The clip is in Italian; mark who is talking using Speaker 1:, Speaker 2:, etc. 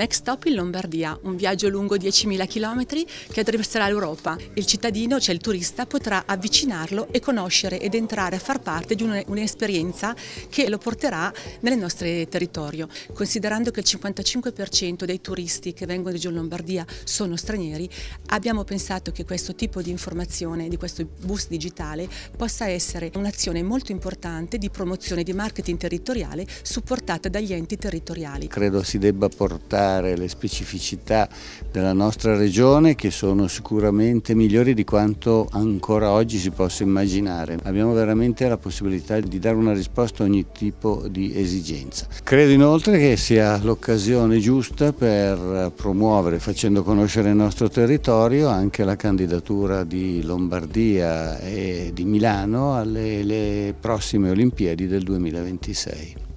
Speaker 1: Next Stop in Lombardia, un viaggio lungo 10.000 km che attraverserà l'Europa. Il cittadino, cioè il turista, potrà avvicinarlo e conoscere ed entrare a far parte di un'esperienza che lo porterà nel nostro territorio. Considerando che il 55% dei turisti che vengono in Regione Lombardia sono stranieri, abbiamo pensato che questo tipo di informazione, di questo bus digitale, possa essere un'azione molto importante di promozione di marketing territoriale supportata dagli enti territoriali.
Speaker 2: Credo si debba portare sfruttare le specificità della nostra regione che sono sicuramente migliori di quanto ancora oggi si possa immaginare. Abbiamo veramente la possibilità di dare una risposta a ogni tipo di esigenza. Credo inoltre che sia l'occasione giusta per promuovere, facendo conoscere il nostro territorio, anche la candidatura di Lombardia e di Milano alle prossime Olimpiadi del 2026.